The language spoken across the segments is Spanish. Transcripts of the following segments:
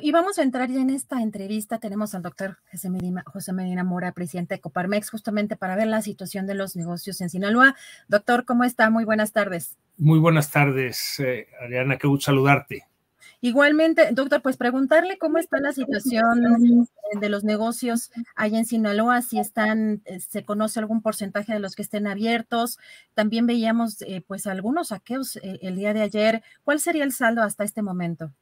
y vamos a entrar ya en esta entrevista. Tenemos al doctor José Medina, Mora, presidente de Coparmex, justamente para ver la situación de los negocios en Sinaloa. Doctor, ¿cómo está? Muy buenas tardes. Muy buenas tardes, eh, qué gusto saludarte. Igualmente, doctor, pues preguntarle cómo está la situación eh, de los negocios allá en Sinaloa, si están, eh, se conoce algún porcentaje de los que estén abiertos. También veíamos eh, pues algunos saqueos el día de ayer. ¿Cuál sería el saldo hasta este momento?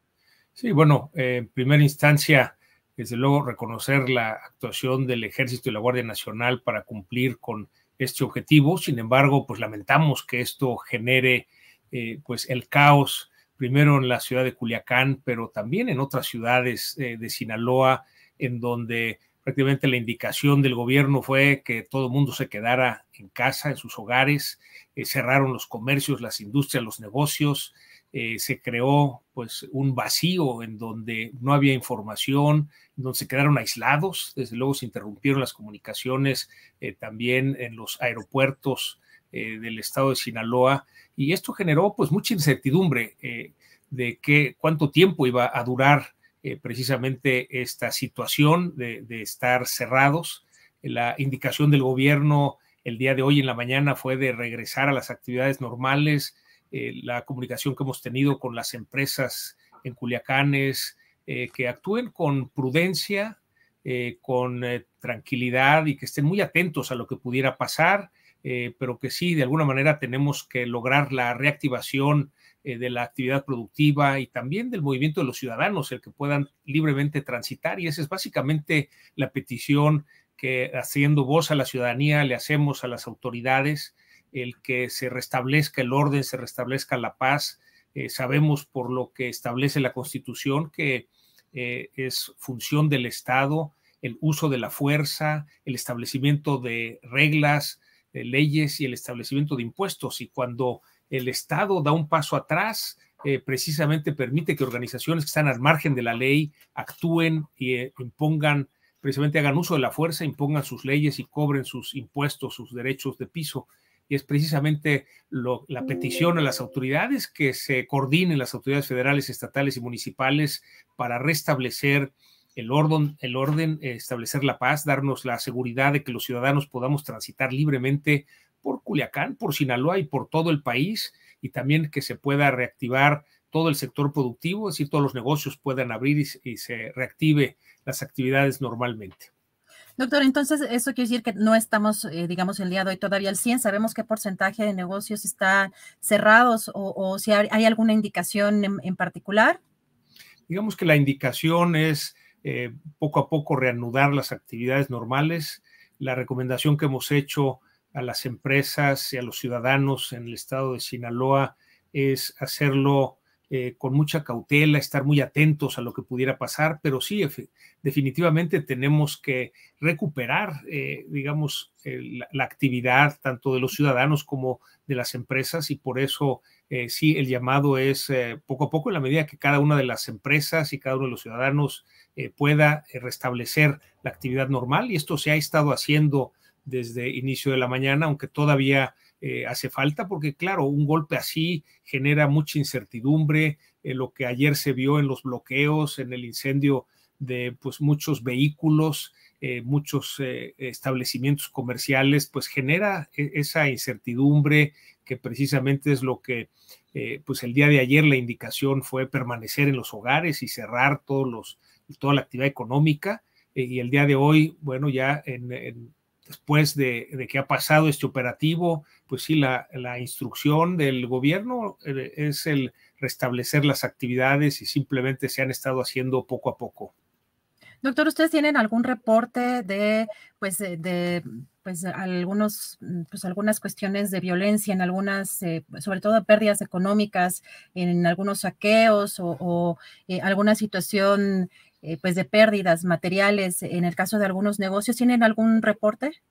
Sí, bueno, eh, en primera instancia, desde luego, reconocer la actuación del Ejército y la Guardia Nacional para cumplir con este objetivo. Sin embargo, pues lamentamos que esto genere eh, pues el caos, primero en la ciudad de Culiacán, pero también en otras ciudades eh, de Sinaloa, en donde prácticamente la indicación del gobierno fue que todo el mundo se quedara en casa, en sus hogares, cerraron los comercios, las industrias, los negocios, eh, se creó pues un vacío en donde no había información, donde se quedaron aislados, desde luego se interrumpieron las comunicaciones eh, también en los aeropuertos eh, del estado de Sinaloa y esto generó pues mucha incertidumbre de qué cuánto tiempo iba a durar precisamente esta situación de estar cerrados. La indicación del gobierno el día de hoy en la mañana fue de regresar a las actividades normales, eh, la comunicación que hemos tenido con las empresas en Culiacanes, eh, que actúen con prudencia, eh, con tranquilidad y que estén muy atentos a lo que pudiera pasar, pero que sí, de alguna manera tenemos que lograr la reactivación de la actividad productiva y también del movimiento de los ciudadanos, el que puedan libremente transitar. Y esa es básicamente la petición que haciendo voz a la ciudadanía le hacemos a las autoridades el que se restablezca el orden, se restablezca la paz. Eh, sabemos por lo que establece la Constitución que eh, es función del Estado el uso de la fuerza, el establecimiento de reglas, leyes y el establecimiento de impuestos. Y cuando el Estado da un paso atrás, eh, precisamente permite que organizaciones que están al margen de la ley actúen y impongan precisamente hagan uso de la fuerza, impongan sus leyes y cobren sus impuestos, sus derechos de piso y es precisamente la petición a las autoridades que se coordinen las autoridades federales, estatales y municipales para restablecer el orden, el orden, establecer la paz, darnos la seguridad de que los ciudadanos podamos transitar libremente por Culiacán, por Sinaloa y por todo el país, y también que se pueda reactivar todo el sector productivo, es decir, todos los negocios puedan abrir y se reactive las actividades normalmente. Doctor, entonces eso quiere decir que no estamos, eh, digamos, el día de hoy todavía al 100. ¿Sabemos qué porcentaje de negocios está cerrados o, si hay, alguna indicación en, particular? Digamos que la indicación es eh, poco a poco reanudar las actividades normales. La recomendación que hemos hecho a las empresas y a los ciudadanos en el estado de Sinaloa es hacerlo eh, con mucha cautela, estar muy atentos a lo que pudiera pasar, pero sí, definitivamente tenemos que recuperar, eh, digamos, la, actividad tanto de los ciudadanos como de las empresas y por eso eh, sí, el llamado es poco a poco, en la medida que cada una de las empresas y cada uno de los ciudadanos pueda restablecer la actividad normal y esto se ha estado haciendo desde inicio de la mañana, aunque todavía eh, hace falta, porque claro, un golpe así genera mucha incertidumbre, eh, lo que ayer se vio en los bloqueos, en el incendio de pues muchos vehículos, eh, muchos establecimientos comerciales, pues genera e, esa incertidumbre que precisamente es lo que pues el día de ayer la indicación fue permanecer en los hogares y cerrar todos los, toda la actividad económica y el día de hoy, bueno, ya en después de, que ha pasado este operativo, pues sí, la, instrucción del gobierno eh, es el restablecer las actividades y simplemente se han estado haciendo poco a poco. Doctor, ¿ustedes tienen algún reporte de, pues, eh, de, pues, algunos, pues, algunas cuestiones de violencia en algunas, eh, sobre todo pérdidas económicas, en algunos saqueos o, alguna situación eh, pues de pérdidas materiales en el caso de algunos negocios. ¿Tienen algún reporte?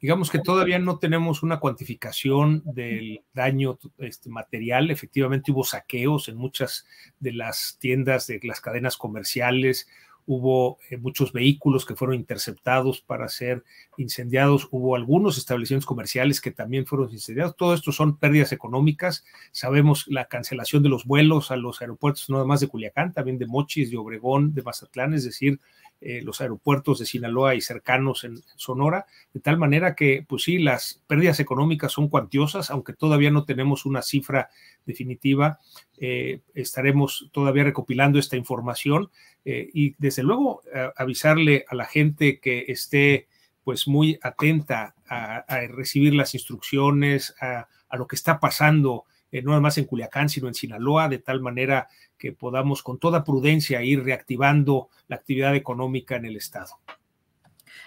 Digamos que todavía no tenemos una cuantificación del daño este, material. Efectivamente hubo saqueos en muchas de las tiendas de las cadenas comerciales, hubo eh, muchos vehículos que fueron interceptados para ser incendiados, hubo algunos establecimientos comerciales que también fueron incendiados. Todo esto son pérdidas económicas. Sabemos la cancelación de los vuelos a los aeropuertos, no nada más de Culiacán, también de Mochis, de Obregón, de Mazatlán, es decir, eh, los aeropuertos de Sinaloa y cercanos en Sonora, de tal manera que, pues sí, las pérdidas económicas son cuantiosas, aunque todavía no tenemos una cifra definitiva, eh, estaremos todavía recopilando esta información eh, y desde luego avisarle a la gente que esté pues muy atenta a, recibir las instrucciones, a, a lo que está pasando eh, no además más en Culiacán, sino en Sinaloa, de tal manera que podamos con toda prudencia ir reactivando la actividad económica en el Estado.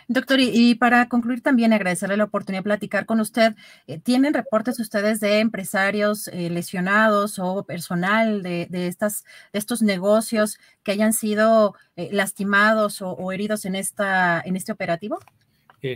Doctor, y, para concluir también agradecerle la oportunidad de platicar con usted. Eh, ¿Tienen reportes ustedes de empresarios eh, lesionados o personal de, estas, estos negocios que hayan sido lastimados o, heridos en, esta, en este operativo?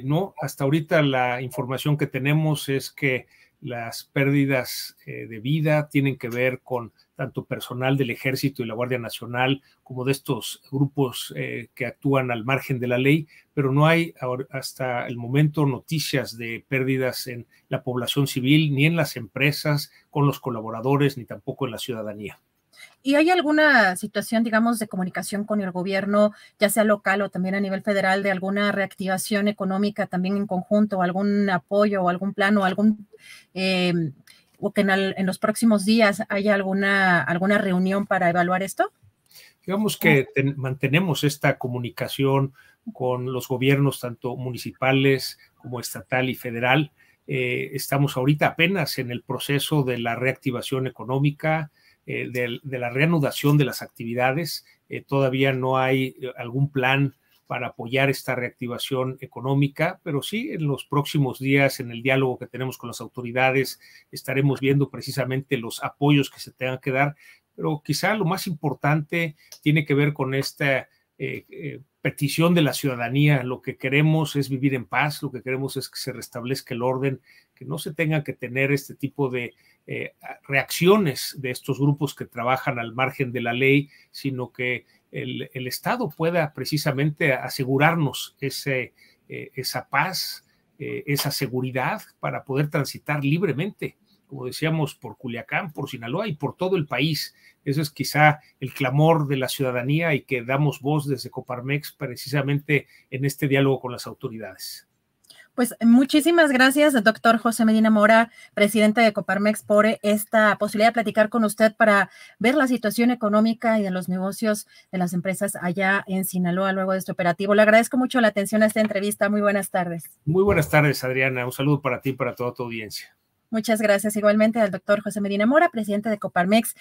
no, hasta ahorita la información que tenemos es que las pérdidas eh, de vida tienen que ver con tanto personal del Ejército y la Guardia Nacional como de estos grupos eh, que actúan al margen de la ley, pero no hay hasta el momento noticias de pérdidas en la población civil, ni en las empresas, con los colaboradores, ni tampoco en la ciudadanía. ¿Y hay alguna situación, digamos, de comunicación con el gobierno, ya sea local o también a nivel federal, de alguna reactivación económica también en conjunto, algún apoyo o algún plano, algún... Eh, o que en, los próximos días haya alguna, alguna reunión para evaluar esto? Digamos que mantenemos esta comunicación con los gobiernos, tanto municipales como estatal y federal. Eh, estamos ahorita apenas en el proceso de la reactivación económica, eh, de, la reanudación de las actividades. Eh, todavía no hay eh, algún plan para apoyar esta reactivación económica, pero sí en los próximos días, en el diálogo que tenemos con las autoridades, estaremos viendo precisamente los apoyos que se tengan que dar, pero quizá lo más importante tiene que ver con esta petición de la ciudadanía. Lo que queremos es vivir en paz, lo que queremos es que se restablezca el orden, que no se tenga que tener este tipo de eh, reacciones de estos grupos que trabajan al margen de la ley, sino que el, Estado pueda precisamente asegurarnos ese, eh, esa paz, eh, esa seguridad para poder transitar libremente como decíamos, por Culiacán, por Sinaloa y por todo el país. Ese es quizá el clamor de la ciudadanía y que damos voz desde Coparmex precisamente en este diálogo con las autoridades. Pues muchísimas gracias, doctor José Medina Mora, presidente de Coparmex, por esta posibilidad de platicar con usted para ver la situación económica y de los negocios de las empresas allá en Sinaloa luego de este operativo. Le agradezco mucho la atención a esta entrevista. Muy buenas tardes. Muy buenas tardes, Adriana. Un saludo para ti y para toda tu audiencia. Muchas gracias igualmente al doctor José Medina Mora, presidente de Coparmex.